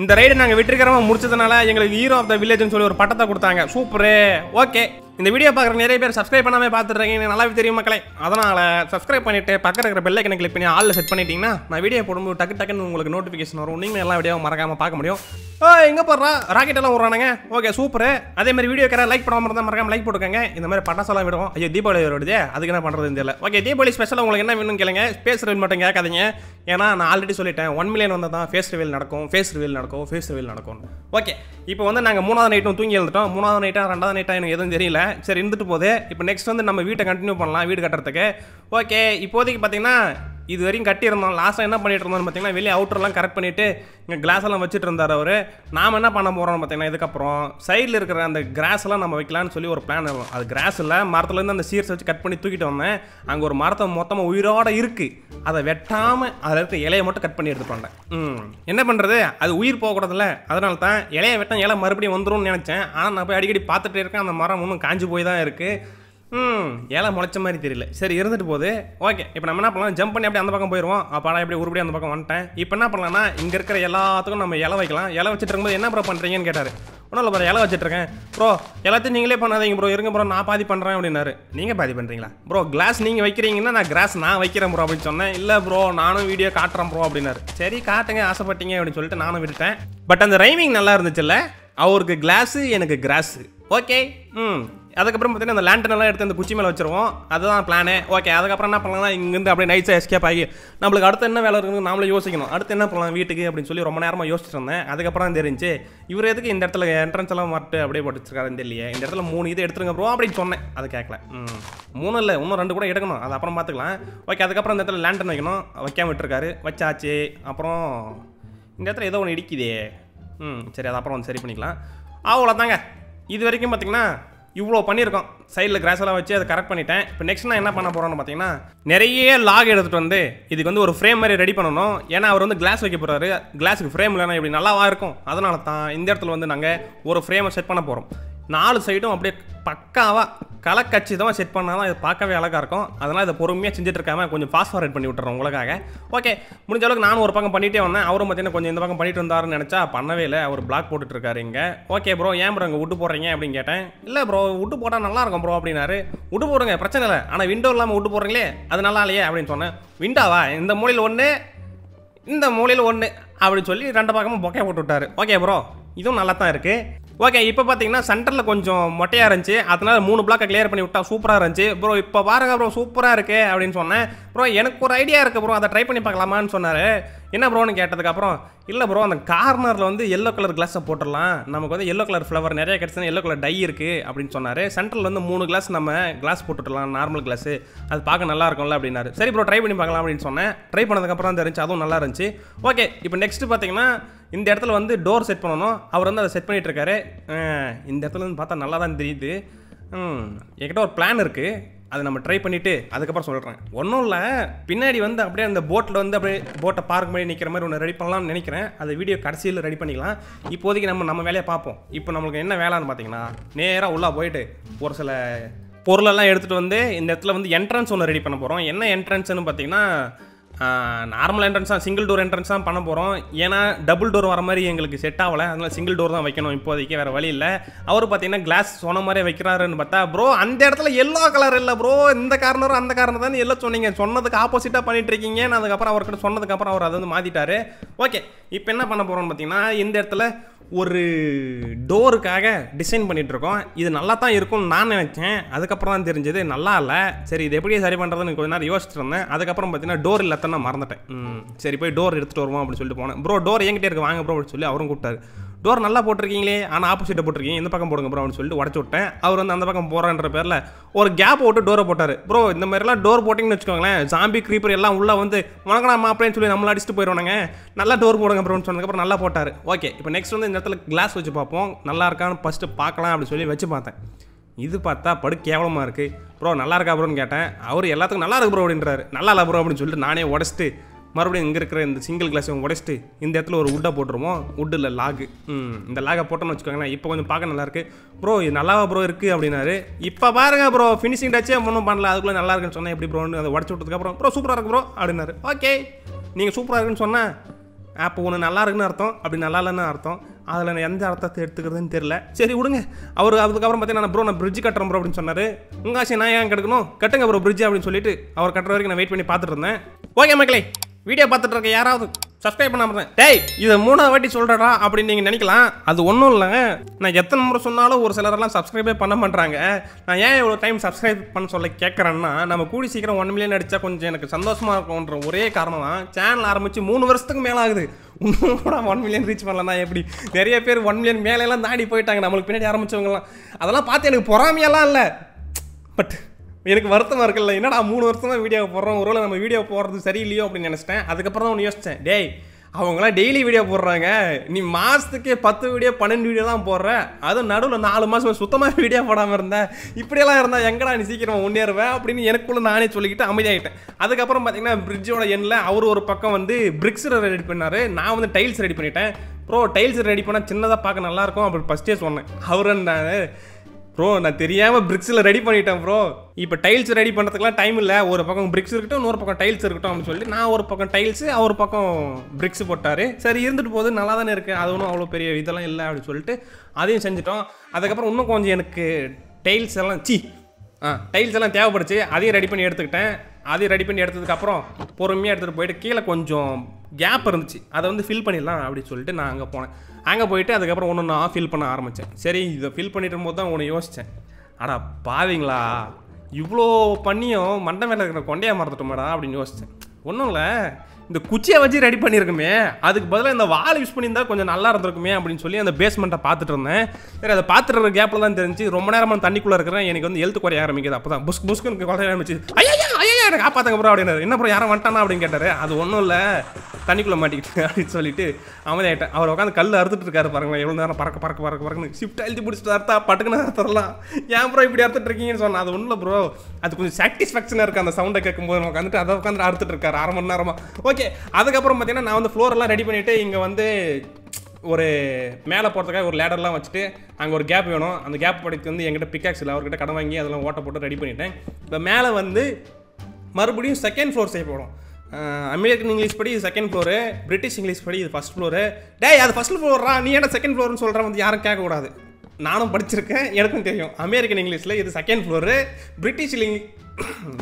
இந்த ரைடு நாங்கள் வெற்றிகரமாக முடிச்சதுனால எங்களுக்கு ஹீரோ ஆஃப் த வில்லேஜ்னு சொல்லி ஒரு பட்டத்தை கொடுத்தாங்க சூப்பரு ஓகே இந்த வீடியோ பார்க்குற நிறைய பேர் சப்ஸ்கிரைப் பண்ணாமல் பார்த்துட்றீங்க நல்லாவே தெரியும் மக்களே அதனால் சப்ஸ்கிரைப் பண்ணிவிட்டு பக்கத்தில் இருக்கிற பெல்லை கிளிக் பண்ணி ஆளில் செட் பண்ணிட்டீங்கன்னா நான் வீடியோ போடும்போது டக்கு டக்குன்னு உங்களுக்கு நோட்டிஃபிகேஷன் வரும் நீங்கள் எல்லா வீடியோவும் மறக்காமல் பார்க்க முடியும் ஓ எங்கே போடுறான் ராக்கெட் எல்லாம் விட்றானுங்க ஓகே சூப்பர் அதே மாதிரி வீடியோ கேரளா லைக் பண்ணாமல் இருந்தால் மறக்காமல் லைக் போட்டுக்கோங்க இந்த மாதிரி பட்டாசெல்லாம் விடுவோம் ஐயோ தீபாவளி வருது அதுக்கு என்ன பண்ணுறதுன்னு தெரியல ஓகே தீபாவளி ஸ்பெஷல் உங்களுக்கு என்ன வேணும்னு கேளுங்க ஸ்பேஸ் ரிவீல் மட்டும் கேட்காதீங்க ஏன்னா நான் ஆல்ரெடி சொல்லிட்டேன் ஒன் மில்லியன் வந்தால் தான் ஃபேஸ் ரிவீல் நடக்கும் ஃபேஸ் ரிவீல் நடக்கும் ஃபேஸ் ரிவீல் நடக்கும் ஓகே இப்போ வந்து நாங்கள் மூணாவது நைட்டும் தூங்கி எழுந்துட்டோம் மூணாவது நைட்டாக ரெண்டாவது நைட்டாக எனக்கு எதுவும் தெரியல சரி இருந்துட்டு போதே இப்போ நெக்ஸ்ட் வந்து நம்ம வீட்டை கண்டினியூ பண்ணலாம் வீடு கட்டுறதுக்கு ஓகே இப்போதைக்கு பார்த்தீங்கன்னா இது வரைக்கும் கட்டியிருந்தோம் லாஸ்ட்டாக என்ன பண்ணிட்டு இருந்தோம்னு பார்த்தீங்கன்னா வெளியே அவுட்டர்லாம் கரெக்ட் பண்ணிவிட்டு இங்கே கிளாஸ் எல்லாம் வச்சுட்டு இருந்தார் அவர் நாம் என்ன பண்ண போகிறோம்னு பார்த்தீங்கன்னா இதுக்கப்புறம் சைடில் இருக்கிற அந்த கிராஸ் எல்லாம் நம்ம வைக்கலாம்னு சொல்லி ஒரு பிளான் இருக்கும் அது கிராஸ் இல்லை மரத்துலேருந்து அந்த சீர்ஸ் வச்சு கட் பண்ணி தூக்கிட்டு வந்தேன் அங்கே ஒரு மரத்தை மொத்தமாக உயிரோடு இருக்குது அதை வெட்டாமல் அதில் இருக்க இலையை மட்டும் கட் பண்ணி எடுத்துப்பாங்க ம் என்ன பண்ணுறது அது உயிர் போகக்கூடாதுல்ல அதனால தான் இலையை வெட்டால் இலை மறுபடியும் வந்துடும் நினச்சேன் ஆனால் நான் போய் அடிக்கடி பார்த்துட்டே இருக்கேன் அந்த மரம் ஒன்றும் காஞ்சி போய் தான் இருக்குது ம் ஏழை முளைச்ச மாதிரி தெரியல சரி இருந்துட்டு போது ஓகே இப்போ நம்ம என்ன பண்ணலாம் ஜம்ப் பண்ணி அப்படியே அந்த பக்கம் போயிடுவோம் அப்பாடா எப்படி ஒருபடி அந்த பக்கம் வந்துட்டேன் இப்போ என்ன பண்ணலாம்னா இங்கே இருக்கிற எல்லாத்துக்கும் நம்ம இலை வைக்கலாம் இலை வச்சுட்டு இருக்கும்போது என்ன ப்ரோ பண்ணுறீங்கன்னு கேட்டார் ஒன்றும் இல்லை ப்ரோ இலை வச்சுட்ருக்கேன் ப்ரோ எல்லாத்தையும் நீங்களே பண்ணாதீங்க ப்ரோ இருங்க ப்ரோ நான் பாதி பண்ணுறேன் அப்படின்னாரு நீங்கள் பாதி பண்ணுறீங்களா ப்ரோ கிளாஸ் நீங்கள் வைக்கிறீங்கன்னா நான் கிளாஸ் நான் வைக்கிறேன் ப்ரோ அப்படின்னு சொன்னேன் இல்லை ப்ரோ நானும் வீடியோ காட்டுறேன் ப்ரோ அப்படின்னாரு சரி காட்டுங்க ஆசைப்பட்டீங்க அப்படின்னு சொல்லிட்டு நானும் விட்டுட்டேன் பட் அந்த ரைமிங் நல்லா இருந்துச்சுல்ல அவருக்கு கிளாஸு எனக்கு கிராஸு ஓகே ம் அதுக்கப்புறம் பார்த்தீங்கன்னா அந்த எல்லாம் எடுத்து அந்த குச்சி மேலே வச்சிருவோம் அதுதான் பிளானே ஓகே அதுக்கப்புறம் என்ன பண்ணலாம் இங்கேருந்து அப்படியே நைட்ஸாக எஸ்கேப் ஆகி நம்மளுக்கு அடுத்து என்ன வேலை இருக்குது நம்மளே யோசிக்கணும் அடுத்து என்ன பண்ணலாம் வீட்டுக்கு அப்படின்னு சொல்லி ரொம்ப நேரமாக யோசிச்சுட்டு இருந்தேன் அதுக்கப்புறம் தெரிஞ்சு இவர் எதுக்கு இந்த இடத்துல என்ட்ரன்ஸ் எல்லாம் மட்டு அப்படியே போட்டுச்சிருக்காருன்னு தெரியல இந்த இடத்துல மூணு இது எடுத்துருங்க அப்புறம் அப்படின்னு சொன்னேன் அது கேட்கல ம் மூணு இல்லை இன்னும் ரெண்டு கூட எடுக்கணும் அது அப்புறம் பார்த்துக்கலாம் ஓகே அதுக்கப்புறம் இந்த இடத்துல லேண்டன் வைக்கணும் வைக்காம விட்டுருக்காரு வச்சாச்சு அப்புறம் இந்த இடத்துல ஏதோ ஒன்று இடிக்குதே ம் சரி அது அப்புறம் வந்து சரி பண்ணிக்கலாம் அவ்வளோதாங்க இது வரைக்கும் பார்த்தீங்கன்னா இவ்வளோ பண்ணியிருக்கோம் சைடில் கிராஸ்வலாக வச்சு அதை கரெக்ட் பண்ணிட்டேன் இப்போ நெக்ஸ்ட் நான் என்ன பண்ண போகிறோன்னு பார்த்தீங்கன்னா நிறைய லாக் எடுத்துகிட்டு வந்து இதுக்கு வந்து ஒரு ஃப்ரேம் மாதிரி ரெடி பண்ணணும் ஏன்னா அவர் வந்து கிளாஸ் வைக்க போகிறாரு கிளாஸுக்கு ஃப்ரேம் இல்லைனா இப்படி நல்லாவாக இருக்கும் அதனால தான் இந்த இடத்துல வந்து நாங்கள் ஒரு ஃப்ரேமை செட் பண்ண போகிறோம் நாலு சைடும் அப்படியே பக்காவாக கலக்கட்சி தான் செட் பண்ணால் தான் இது பார்க்கவே அழகாக இருக்கும் அதனால் இதை பொறுமையாக செஞ்சுட்டு இருக்காம கொஞ்சம் ஃபாஸ்ட் ஃபார்வர்ட் பண்ணி விட்டுறோம் உங்களுக்காக ஓகே முடிஞ்ச அளவுக்கு நானும் ஒரு பக்கம் பண்ணிகிட்டே வந்தேன் அவரும் பார்த்தீங்கன்னா கொஞ்சம் இந்த பக்கம் பண்ணிட்டு வந்தாருன்னு நினச்சா பண்ணவே இல்லை அவர் பிளாக் போட்டுட்ருக்காரு இங்கே ஓகே ப்ரோ ஏன் ப்ரோ இங்கே விட்டு போடுறீங்க அப்படின்னு கேட்டேன் இல்லை ப்ரோ விட்டு போட்டால் நல்லா இருக்கும் ப்ரோ அப்படின்னாரு விட்டு போடுங்க பிரச்சனை இல்லை ஆனால் விண்டோ இல்லாமல் விட்டு போடுறீங்களே அது நல்லா இல்லையே அப்படின்னு சொன்னேன் விண்டாவா இந்த மூலையில் ஒன்று இந்த மூலையில் ஒன்று அப்படின்னு சொல்லி ரெண்டு பக்கமும் பொக்கையை போட்டு விட்டாரு ஓகே ப்ரோ இதுவும் நல்லா தான் இருக்குது ஓகே இப்போ பார்த்தீங்கன்னா சென்டரில் கொஞ்சம் மொட்டையாக இருந்துச்சு அதனால் மூணு பிளாக்கை கிளியர் பண்ணி விட்டா சூப்பராக இருந்துச்சு ப்ரோ இப்போ பாருங்க ப்ரோ சூப்பராக இருக்குது அப்படின்னு சொன்னேன் ப்ரோ எனக்கு ஒரு ஐடியா இருக்குது ப்ரோ அதை ட்ரை பண்ணி பார்க்கலாமான்னு சொன்னார் என்ன ப்ரோன்னு கேட்டதுக்கப்புறம் இல்லை ப்ரோ அந்த கார்னரில் வந்து எல்லோ கலர் கிளாஸை போட்டுடலாம் நமக்கு வந்து எல்லோ கலர் ஃப்ளவர் நிறைய கிடச்சுன்னா எல்லோ கலர் டை இருக்குது அப்படின்னு சொன்னார் சென்டரில் வந்து மூணு கிளாஸ் நம்ம கிளாஸ் போட்டுடலாம் நார்மல் கிளாஸு அது பார்க்க நல்லா இருக்கும்ல அப்படின்னாரு சரி ப்ரோ ட்ரை பண்ணி பார்க்கலாம் அப்படின்னு சொன்னேன் ட்ரை பண்ணதுக்கப்புறம் தான் அதுவும் நல்லா இருந்துச்சு ஓகே இப்போ நெக்ஸ்ட் பார்த்தீங்கன்னா இந்த இடத்துல வந்து டோர் செட் பண்ணணும் அவர் வந்து அதை செட் பண்ணிகிட்டு இருக்காரு இந்த இடத்துல வந்து பார்த்தா நல்லா தான் தெரியுது என்கிட்ட ஒரு பிளான் இருக்குது அதை நம்ம ட்ரை பண்ணிவிட்டு அதுக்கப்புறம் சொல்கிறேன் ஒன்றும் இல்லை பின்னாடி வந்து அப்படியே அந்த போட்டில் வந்து அப்படியே போட்டை பார்க் பண்ணி நிற்கிற மாதிரி ஒன்று ரெடி பண்ணலாம்னு நினைக்கிறேன் அதை வீடியோ கடைசியில் ரெடி பண்ணிக்கலாம் இப்போதைக்கு நம்ம நம்ம வேலையை பார்ப்போம் இப்போ நம்மளுக்கு என்ன வேலைன்னு பார்த்தீங்கன்னா நேராக உள்ளே போயிட்டு ஒரு சில பொருளெல்லாம் எடுத்துகிட்டு வந்து இந்த இடத்துல வந்து என்ட்ரன்ஸ் ஒன்று ரெடி பண்ண போகிறோம் என்ன என்ட்ரன்ஸ்னு பார்த்தீங்கன்னா நார்மல் என்ட்ரன்ஸ் தான் சிங்கிள் டோர் என்ட்ரன்ஸ் தான் பண்ண போகிறோம் ஏன்னா டபுள் டோர் வர மாதிரி எங்களுக்கு செட் ஆகலை அதனால் சிங்கிள் டோர் தான் வைக்கணும் இப்போதைக்கு வேறு வழி இல்லை அவர் பார்த்தீங்கன்னா கிளாஸ் சொன்ன மாதிரி வைக்கிறாருன்னு பார்த்தா ப்ரோ அந்த இடத்துல எல்லோ கலர் இல்லை ப்ரோ இந்த காரணம் அந்த காரணம் தான் எல்லாம் சொன்னீங்க சொன்னதுக்கு ஆப்போசிட்டாக பண்ணிகிட்டு இருக்கீங்க அதுக்கப்புறம் அவர்கிட்ட சொன்னதுக்கப்புறம் அவர் அதை வந்து மாற்றிட்டாரு ஓகே இப்போ என்ன பண்ண போகிறோம்னு பார்த்தீங்கன்னா இந்த இடத்துல ஒரு டோருக்காக டிசைன் பண்ணிகிட்ருக்கோம் இது நல்லா தான் இருக்கும்னு நான் நினச்சேன் அதுக்கப்புறம் தான் தெரிஞ்சது நல்லா இல்லை சரி இது எப்படியே சரி பண்ணுறதுன்னு கொஞ்ச நேரம் யோசிச்சுட்டு இருந்தேன் அதுக்கப்புறம் பார்த்தீங்கன்னா டோர் இல்லாத நான் மறந்துட்டேன் சரி போய் டோர் எடுத்துகிட்டு வருவோம் அப்படின்னு சொல்லிட்டு போனேன் ப்ரோ டோர் என்கிட்ட இருக்க வாங்க ப்ரோ அப்படின்னு சொல்லி அவரும் கூப்பிட்டாரு டோர் நல்லா போட்டிருக்கீங்களே ஆனால் ஆப்போசிட்டை போட்டிருக்கீங்க இந்த பக்கம் போடுங்க ப்ரோ அப்படின்னு சொல்லிட்டு உடச்சு விட்டேன் அவர் வந்து அந்த பக்கம் போகிறான்ற பேரில் ஒரு கேப் போட்டு டோரை போட்டார் ப்ரோ இந்த மாதிரிலாம் டோர் போட்டிங்கன்னு வச்சுக்கோங்களேன் ஜாம்பி க்ரீப்பர் எல்லாம் உள்ளே வந்து வணக்கணாமா அப்படின்னு சொல்லி நம்மள அடிச்சுட்டு போயிடுவானுங்க நல்லா டோர் போடுங்க ப்ரோன்னு சொன்னதுக்கப்புறம் நல்லா போட்டார் ஓகே இப்போ நெக்ஸ்ட் வந்து இந்த இடத்துல கிளாஸ் வச்சு பார்ப்போம் நல்லா இருக்கான்னு ஃபஸ்ட்டு பார்க்கலாம் அப்படின்னு சொல்லி வச்சு பார்த்தேன் இது பார்த்தா படு கேவலமாக இருக்குது ப்ரோ நல்லா இருக்கா ப்ரோன்னு கேட்டேன் அவர் எல்லாத்துக்கும் நல்லா இருக்கு ப்ரோ அப்படின்றாரு நல்லா இல்லை ப்ரோ அப்படின்னு சொல்லிட்டு நானே உடச்சிட்டு மறுபடியும் இங்கே இருக்கிற இந்த சிங்கிள் கிளாஸை உடச்சிட்டு இந்த இடத்துல ஒரு உட்டை போட்டுருவோம் உட்டு இல்லை லாகு இந்த லாகை போட்டோம்னு வச்சுக்கோங்களேன் இப்போ கொஞ்சம் பார்க்க நல்லாயிருக்கு ப்ரோ இது நல்லாவா ப்ரோ இருக்குது அப்படின்னாரு இப்போ பாருங்க ப்ரோ ஃபினிஷிங் டச்சே ஒன்றும் பண்ணல அதுக்குள்ளே நல்லா இருக்குன்னு சொன்னால் எப்படி ப்ரோன்னு அதை உடச்சு விட்டதுக்கப்புறம் ப்ரோ சூப்பராக இருக்கு ப்ரோ அப்படின்னாரு ஓகே நீங்கள் சூப்பராக இருக்குன்னு சொன்னால் அப்போ ஒன்று நல்லா இருக்குன்னு அர்த்தம் அப்படி நல்லா இல்லைன்னு அர்த்தம் அதில் நான் எந்த அர்த்தத்தை எடுத்துக்கிறதுன்னு தெரில சரி விடுங்க அவர் அதுக்கப்புறம் பார்த்தீங்கன்னா ப்ரோ நான் பிரிட்ஜ் கட்டுறேன் ப்ரோ அப்படின்னு சொன்னார் உங்கள் ஆசை நான் ஏன் கட்டுக்கணும் கட்டுங்க ப்ரோ பிரிட்ஜ் அப்படின்னு சொல்லிட்டு அவர் கட்டுற வரைக்கும் நான் வெயிட் பண்ணி பார்த்துட்டு இருந்தேன் ஓகே மக்களே வீடியோ பார்த்துட்டு இருக்க யாராவது சப்ஸ்கிரைப் பண்ணாமல் டேய் இதை மூணாவது வாட்டி சொல்கிறடா அப்படின்னு நீங்கள் நினைக்கலாம் அது ஒன்றும் இல்லைங்க நான் எத்தனை முறை சொன்னாலும் ஒரு சிலரெல்லாம் சப்ஸ்கிரைபே பண்ண மாட்டாங்க நான் ஏன் இவ்வளோ டைம் சப்ஸ்கிரைப் பண்ண சொல்ல கேட்குறேன்னா நம்ம கூடி சீக்கிரம் ஒன் மில்லியன் அடித்தா கொஞ்சம் எனக்கு சந்தோஷமாக இருக்கும்ன்ற ஒரே காரணம் தான் சேனல் ஆரம்பித்து மூணு வருஷத்துக்கு மேலே ஆகுது இன்னும் கூட ஒன் மில்லியன் ரீச் பண்ணலன்னா எப்படி நிறைய பேர் ஒன் மில்லியன் மேலேலாம் தாண்டி போயிட்டாங்க நம்மளுக்கு பின்னாடி ஆரம்பிச்சவங்கலாம் அதெல்லாம் பார்த்து எனக்கு பொறாமையெல்லாம் இல்லை பட் எனக்கு வருத்தமாக இருக்குல்ல என்னடா மூணு வருஷமாக வீடியோ போடுறோம் ஒருவேளை நம்ம வீடியோ போடுறது சரியில்லையோ அப்படின்னு நினச்சிட்டேன் அதுக்கப்புறம் தான் ஒன்று யோசித்தேன் டேய் அவங்களாம் டெய்லி வீடியோ போடுறாங்க நீ மாதத்துக்கு பத்து வீடியோ பன்னெண்டு வீடியோ தான் போடுற அதுவும் நடுவில் நாலு மாதம் சுத்தமாக வீடியோ போடாமல் இருந்தேன் இப்படியெல்லாம் இருந்தால் எங்கடா நீ சீக்கிரம் ஒன்னேறுவேன் அப்படின்னு எனக்குள்ளே நானே சொல்லிக்கிட்டு அமைதியாகிட்டேன் அதுக்கப்புறம் பார்த்தீங்கன்னா பிரிட்ஜோட எண்ணில் அவர் ஒரு பக்கம் வந்து பிரிக்ஸ் ரெடி பண்ணார் நான் வந்து டைல்ஸ் ரெடி பண்ணிட்டேன் ப்ரோ டைல்ஸ் ரெடி பண்ணால் சின்னதாக பார்க்க நல்லாயிருக்கும் அப்படி ஃபஸ்ட்டே சொன்னேன் அவர் என்ன ப்ரோ நான் தெரியாமல் பிரிக்ஸில் ரெடி பண்ணிட்டேன் ப்ரோ இப்போ டைல்ஸ் ரெடி பண்ணுறதுக்குலாம் டைம் இல்லை ஒரு பக்கம் பிரிக்ஸ் இருக்கட்டும் இன்னொரு பக்கம் டைல்ஸ் இருக்கட்டும் அப்படின்னு சொல்லி நான் ஒரு பக்கம் டைல்ஸு அவர் பக்கம் பிரிக்ஸ் போட்டார் சரி இருந்துட்டு போது நல்லா தானே இருக்குது அது ஒன்றும் அவ்வளோ பெரிய இதெல்லாம் இல்லை அப்படின்னு சொல்லிட்டு அதையும் செஞ்சிட்டோம் அதுக்கப்புறம் இன்னும் கொஞ்சம் எனக்கு டைல்ஸ் எல்லாம் சி ஆ டைல்ஸ் எல்லாம் தேவைப்படுச்சு அதையும் ரெடி பண்ணி எடுத்துக்கிட்டேன் அதையும் ரெடி பண்ணி எடுத்ததுக்கப்புறம் பொறுமையாக எடுத்துகிட்டு போயிட்டு கீழே கொஞ்சம் கேப் இருந்துச்சு அதை வந்து ஃபில் பண்ணிடலாம் அப்படின்னு சொல்லிட்டு நான் அங்கே போனேன் அங்கே போயிட்டு அதுக்கப்புறம் ஒன்று நான் ஃபில் பண்ண ஆரம்பித்தேன் சரி இதை ஃபில் பண்ணிட்டு போது தான் ஒன்று யோசித்தேன் அடா பாவீங்களா இவ்வளோ பண்ணியும் மண்டை மேலே இருக்கிற மறந்துட்டோம் மறந்துட்டோமேடா அப்படின்னு யோசித்தேன் ஒன்றும் இல்லை இந்த குச்சியை வச்சு ரெடி பண்ணியிருக்குமே அதுக்கு பதிலாக இந்த வால் யூஸ் பண்ணியிருந்தா கொஞ்சம் நல்லா இருந்திருக்குமே அப்படின்னு சொல்லி அந்த பேஸ்மெண்ட்டை பார்த்துட்டு இருந்தேன் சரி அதை பார்த்துட்டு இருக்கிற கேப்பில் தான் தெரிஞ்சு ரொம்ப நேரமாக தண்ணிக்குள்ளே இருக்கிறேன் எனக்கு வந்து எழுத்து குறைய ஆரம்பிக்குது அப்போ தான் புஸ்க் புஸ்க்கு குறைய ஆரம்பிச்சு ஐயா என்ன காப்பாற்றுங்க ப்ரோ அப்படின்னாரு என்ன ப்ரோ யாரும் வந்துட்டானா அப்படின்னு கேட்டார் அது ஒன்றும் இல்லை தண்ணிக்குள்ளே மாட்டிக்கிட்டு (laughs) அப்படின்னு சொல்லிட்டு ஆகிட்டேன் அவர் உட்காந்து கல் அறுத்துட்டு இருக்காரு பாருங்க எவ்வளோ நேரம் பறக்க பறக்க பறக்க பறக்குன்னு ஷிஃப்ட் எழுதி பிடிச்சிட்டு அறுத்தா பட்டுக்குன்னு தரலாம் ஏன் ப்ரோ இப்படி அறுத்துட்டு இருக்கீங்கன்னு சொன்னேன் அது ஒன்றும் இல்லை ப்ரோ அது கொஞ்சம் சாட்டிஸ்ஃபேக்ஷனாக இருக்குது அந்த சவுண்டை கேட்கும்போது உட்காந்துட்டு அதை உட்காந்து அறுத்துட்டு இருக்காரு அரை மணி நேரமாக ஓகே அதுக்கப்புறம் பார்த்தீங்கன்னா நான் வந்து ஃப்ளோரெல்லாம் ரெடி பண்ணிவிட்டு இங்கே வந்து ஒரு மேலே போகிறதுக்காக ஒரு லேடர்லாம் வச்சுட்டு அங்கே ஒரு கேப் வேணும் அந்த கேப் படிக்கிறது வந்து எங்கிட்ட பிக்காக்ஸ் இல்லை அவர்கிட்ட கடன் வாங்கி அதெல்லாம் ஓட்ட போட்டு ரெடி பண்ணிட்டேன் இப்போ மேலே வந்து மறுபடியும் செகண்ட் ஃப்ளோர் போகிறோம் அமெரிக்கன் இங்கிலீஷ் படி இது செகண்ட் ஃப்ளோரு பிரிட்டிஷ் இங்கிலீஷ் படி இது ஃபஸ்ட் ஃப்ளோரு டே அது ஃபஸ்ட் ஃப்ளோர்ரா நீ என்ன செகண்ட் ஃப்ளோர்னு சொல்கிற வந்து யாரும் கேட்கக்கூடாது நானும் படிச்சிருக்கேன் எனக்கும் தெரியும் அமெரிக்கன் இங்கிலீஷில் இது செகண்ட் ஃப்ளோரு பிரிட்டிஷ்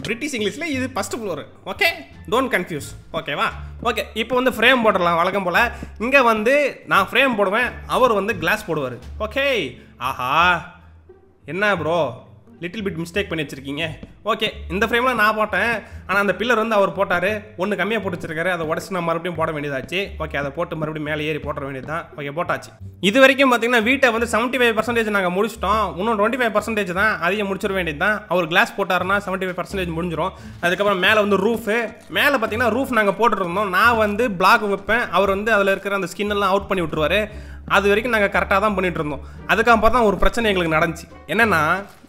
பிரிட்டிஷ் இங்கிலீஷில் இது first floor okay don't confuse ஓகேவா ஓகே இப்போ வந்து ஃப்ரேம் போடலாம் வழக்கம் போல் இங்கே வந்து நான் ஃப்ரேம் போடுவேன் அவர் வந்து கிளாஸ் போடுவார் ஓகே ஆஹா என்ன ப்ரோ லிட்டில் பிட் மிஸ்டேக் பண்ணி வச்சுருக்கீங்க ஓகே இந்த ஃப்ரேமில் நான் போட்டேன் ஆனால் அந்த பில்லர் வந்து அவர் போட்டார் ஒன்று கம்மியாக போட்டுச்சிருக்காரு அதை உடச்சு நான் மறுபடியும் போட வேண்டியதாச்சு ஓகே அதை போட்டு மறுபடியும் மேலே ஏறி போட வேண்டியது தான் ஓகே போட்டாச்சு இது வரைக்கும் பார்த்தீங்கன்னா வீட்டை வந்து செவன்ட்டி ஃபைவ் பர்சன்டேஜ் நாங்கள் முடிச்சிட்டோம் இன்னும் டுவெண்ட்டி ஃபைவ் பர்சன்டேஜ் தான் அதிகம் முடிச்சிட வேண்டியது தான் அவர் கிளாஸ் போட்டாருன்னா செவன்ட்டி ஃபைவ் பர்சன்டேஜ் முடிஞ்சிடும் அதுக்கப்புறம் மேலே வந்து ரூஃபு மேலே பார்த்தீங்கன்னா ரூஃப் நாங்கள் போட்டுருந்தோம் நான் வந்து பிளாக் வைப்பேன் அவர் வந்து அதில் இருக்கிற அந்த ஸ்கின் எல்லாம் அவுட் பண்ணி விட்டுருவார் அது வரைக்கும் நாங்கள் கரெக்டாக தான் பண்ணிகிட்டு இருந்தோம் அதுக்கப்புறம் பார்த்தா ஒரு பிரச்சனை எங்களுக்கு நடந்துச்சு என்னென்னா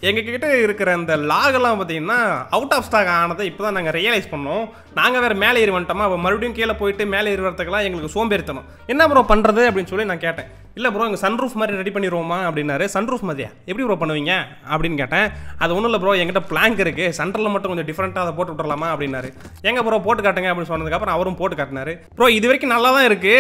எங்ககிட்ட இருக்கிற அந்த லாகெல்லாம் பார்த்தீங்கன்னா அப்படின்னா அவுட் ஆஃப் ஸ்டாக் ஆனதை இப்போ தான் நாங்கள் ரியலைஸ் பண்ணோம் நாங்கள் வேறு மேலே ஏறி வந்துட்டோமா அப்போ மறுபடியும் கீழே போயிட்டு மேலே ஏறி வரத்துக்கெல்லாம் எங்களுக்கு சோம்பேறித்தனம் என்ன ப்ரோ பண்ணுறது அப்படின்னு சொல்லி நான் கேட்டேன் இல்லை ப்ரோ இங்கே சன்ரூஃப் மாதிரி ரெடி பண்ணிடுவோமா அப்படின்னாரு சன்ரூஃப் மாதிரியா எப்படி ப்ரோ பண்ணுவீங்க அப்படின்னு கேட்டேன் அது ஒன்றும் இல்லை ப்ரோ எங்கிட்ட பிளாங்க் இருக்குது சென்ட்ரலில் மட்டும் கொஞ்சம் டிஃப்ரெண்ட்டாக அதை போட்டு விட்றலாமா அப்படின்னாரு எங்கே ப்ரோ போட்டு காட்டுங்க அப்படின்னு சொன்னதுக்கப்புறம் அவரும் போட்டு காட்டினாரு ப்ரோ இது வரைக்கும் நல்லா தான் இருக்குது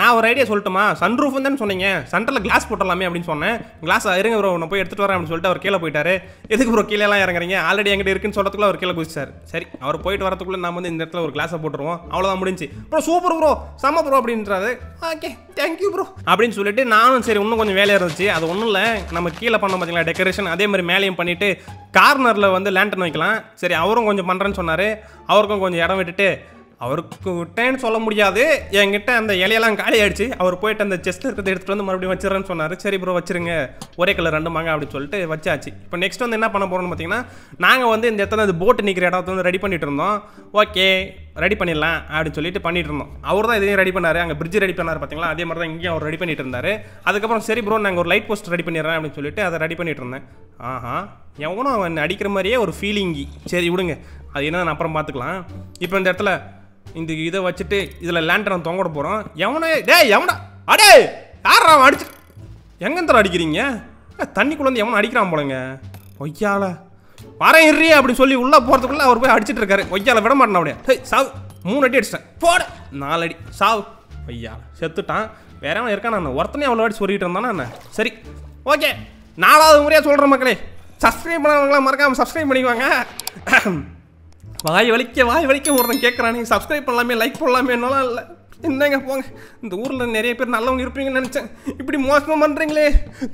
நான் ஒரு ஐடியா சொல்லட்டுமா சன்ரூஃப் தான் சொன்னீங்க சென்டரில் கிளாஸ் போட்டுடலாமே அப்படின்னு சொன்னேன் கிளாஸ் இருங்க ப்ரோ நான் போய் எடுத்துகிட்டு வரேன் அப்படின்னு சொல்லிட்டு அவர் கீழே போயிட்டார் எதுக்கு ப்ரோ கீழேலாம் இறங்குறீங்க ஆல்ரெடி எங்கிட்ட இருக்குன்னு சொல்கிறதுக்குள்ள அவர் கீழே குதிச்சார் சரி அவர் போயிட்டு வரதுக்குள்ளே நான் வந்து இந்த இடத்துல ஒரு கிளாஸை போட்டுருவோம் அவ்வளோதான் முடிஞ்சு ப்ரோ சூப்பர் ப்ரோ செம்ம ப்ரோ அப்படின்றாரு ஓகே தேங்க்யூ ப்ரோ அப்படின்னு சொல்லிட்டு சொல்லிட்டு நானும் சரி இன்னும் கொஞ்சம் வேலையாக இருந்துச்சு அது ஒன்றும் இல்லை நம்ம கீழே பண்ணோம் பார்த்தீங்களா டெக்கரேஷன் அதே மாதிரி மேலேயும் பண்ணிவிட்டு கார்னரில் வந்து லேண்டன் வைக்கலாம் சரி அவரும் கொஞ்சம் பண்ணுறேன்னு சொன்னார் அவருக்கும் கொஞ்சம் இடம் விட்டுட்டு அவருக்கு விட்டேன்னு சொல்ல முடியாது என்கிட்ட அந்த இலையெல்லாம் காலி ஆயிடுச்சு அவர் போயிட்டு அந்த செஸ்ட்டில் இருக்கிறத எடுத்துகிட்டு வந்து மறுபடியும் வச்சிடறேன்னு சொன்னார் சரி ப்ரோ வச்சிருங்க ஒரே கலர் ரெண்டு மாங்க அப்படின்னு சொல்லிட்டு வச்சாச்சு இப்போ நெக்ஸ்ட் வந்து என்ன பண்ண போகிறோம்னு பார்த்தீங்கன்னா நாங்கள் வந்து இந்த இடத்துல அந்த போட்டு நிற்கிற இடத்துல வந்து ரெடி பண்ணிட்டு இருந்தோம் ஓகே ரெடி பண்ணிடலாம் அப்படின்னு சொல்லிட்டு பண்ணிட்டு இருந்தோம் அவர் தான் இதையும் ரெடி பண்ணார் அங்கே பிரிட்ஜ் ரெடி பண்ணார் பார்த்தீங்களா அதே மாதிரி தான் இங்கேயும் அவர் ரெடி பண்ணிட்டு இருந்தார் அதுக்கப்புறம் சரி ப்ரோ நாங்கள் ஒரு லைட் போஸ்ட் ரெடி பண்ணிடுறேன் அப்படின்னு சொல்லிட்டு அதை ரெடி பண்ணிட்டு இருந்தேன் ஆஹா எவனும் அவன் அடிக்கிற மாதிரியே ஒரு ஃபீலிங்கி சரி விடுங்க அது என்னன்னு அப்புறம் பார்த்துக்கலாம் இப்போ இந்த இடத்துல இந்த இதை வச்சுட்டு இதில் லேண்டரை தொங்கட போகிறோம் எவனே டே எவனா அடே யார் அவன் அடிச்சு எங்கேந்தர அடிக்கிறீங்க தண்ணிக்குள்ள வந்து எவனும் அடிக்கிறான் போலங்க ஒய்யால வரேன் இறி அப்படின்னு சொல்லி உள்ளே போகிறதுக்குள்ளே அவர் போய் அடிச்சுட்டு இருக்காரு ஒய்யால விட மாட்டேன் அப்படியே ஹே சாவு மூணு அடி அடிச்சிட்டேன் போடு நாலு அடி சாவு ஒய்யால செத்துட்டான் வேற எவன் இருக்கான் நான் ஒருத்தனே அவ்வளோ அடி சொல்லிட்டு இருந்தானா என்ன சரி ஓகே நாலாவது முறையாக சொல்கிறேன் மக்களே சப்ஸ்கிரைப் பண்ணவங்களாம் மறக்காமல் சப்ஸ்கிரைப் பண்ணிக்குவாங்க வாய் வலிக்க வாய் வலிக்க ஒருத்தன் கேட்குறானே சப்ஸ்கிரைப் பண்ணலாமே லைக் பண்ணலாமே என்னலாம் இல்லை என்னங்க போங்க இந்த ஊரில் நிறைய பேர் நல்லவங்க இருப்பீங்கன்னு நினச்சேன் இப்படி மோசமாக பண்ணுறீங்களே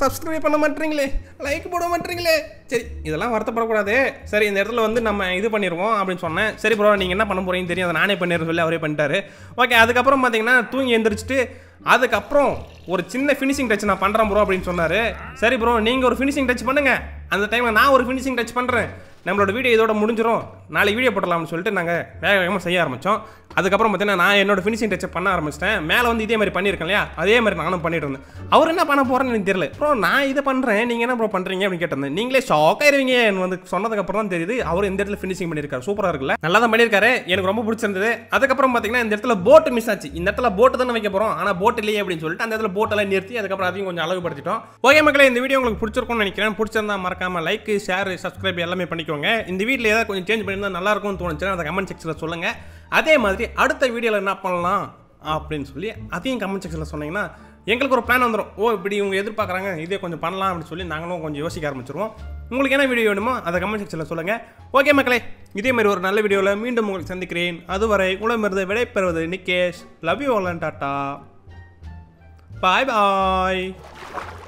சப்ஸ்கிரைப் பண்ண மாட்டீங்களே லைக் போட மாட்டீங்களே சரி இதெல்லாம் வருத்தப்படக்கூடாது சரி இந்த இடத்துல வந்து நம்ம இது பண்ணிடுவோம் அப்படின்னு சொன்னேன் சரி ப்ரோ நீங்கள் என்ன பண்ண போகிறீங்கன்னு தெரியும் அதை நானே பண்ணிடுறேன் சொல்லி அவரே பண்ணிட்டாரு ஓகே அதுக்கப்புறம் பார்த்தீங்கன்னா தூங்கி எழுந்திரிச்சிட்டு அதுக்கப்புறம் ஒரு சின்ன ஃபினிஷிங் டச் நான் பண்ணுறேன் ப்ரோ அப்படின்னு சொன்னார் சரி ப்ரோ நீங்கள் ஒரு ஃபினிஷிங் டச் பண்ணுங்கள் அந்த டைமில் நான் ஒரு ஃபினிஷிங் டச் பண்ணுறேன் நம்மளோட வீடியோ இதோட முடிஞ்சிடும் நாளைக்கு வீடியோ போடலாம்னு சொல்லிட்டு நாங்கள் வேக வேகமாக செய்ய ஆரம்பித்தோம் அதுக்கப்புறம் பார்த்தீங்கன்னா நான் என்னோட ஃபினிஷிங் டச்சை பண்ண ஆரம்பிச்சிட்டேன் மேலே வந்து இதே மாதிரி பண்ணியிருக்கேன் இல்லையா அதே மாதிரி நானும் பண்ணிட்டு இருந்தேன் அவர் என்ன பண்ண போகிறேன்னு எனக்கு தெரியல ப்ரோ நான் இதை பண்ணுறேன் நீங்கள் என்ன ப்ரோ பண்ணுறீங்க அப்படின்னு கேட்டிருந்தேன் நீங்களே ஷாக் ஆயிருவீங்க வந்து சொன்னதுக்கப்புறம் தான் தெரியுது அவர் இந்த இடத்துல ஃபினிஷிங் பண்ணியிருக்காரு சூப்பராக இருக்குல்ல நல்லா தான் பண்ணியிருக்காரு எனக்கு ரொம்ப பிடிச்சிருந்தது அதுக்கப்புறம் பார்த்தீங்கன்னா இந்த இடத்துல போட்டு மிஸ் ஆச்சு இந்த இடத்துல போட்டு தானே வைக்க போகிறோம் ஆனால் போட்டு இல்லையே அப்படின்னு சொல்லிட்டு அந்த இடத்துல போட்டெல்லாம் நிறுத்தி அதுக்கப்புறம் அதையும் கொஞ்சம் அழகுபடுத்திட்டோம் ஓகே மக்களே இந்த வீடியோ உங்களுக்கு பிடிச்சிருக்கும்னு நினைக்கிறேன் பிடிச்சிருந்தா மறக்காமல் லைக் ஷேர் சப்ஸ்கிரைப் எல்லாமே பண்ணிக்கோங்க வச்சுக்கோங்க இந்த வீட்டில் ஏதாவது கொஞ்சம் சேஞ்ச் பண்ணியிருந்தால் நல்லாயிருக்கும்னு தோணுச்சுன்னா அதை கமெண்ட் செக்ஷனில் சொல்லுங்கள் அதே மாதிரி அடுத்த வீடியோவில் என்ன பண்ணலாம் அப்படின்னு சொல்லி அதையும் கமெண்ட் செக்ஷனில் சொன்னீங்கன்னா எங்களுக்கு ஒரு பிளான் வந்துடும் ஓ இப்படி இவங்க எதிர்பார்க்குறாங்க இதே கொஞ்சம் பண்ணலாம் அப்படின்னு சொல்லி நாங்களும் கொஞ்சம் யோசிக்க ஆரம்பிச்சிருவோம் உங்களுக்கு என்ன வீடியோ வேணுமோ அதை கமெண்ட் செக்ஷனில் சொல்லுங்கள் ஓகே மக்களே இதே மாதிரி ஒரு நல்ல வீடியோவில் மீண்டும் உங்களுக்கு சந்திக்கிறேன் அதுவரை விடை விடைபெறுவது நிக்கேஷ் லவ் யூ ஓலன் டாட்டா பாய் பாய்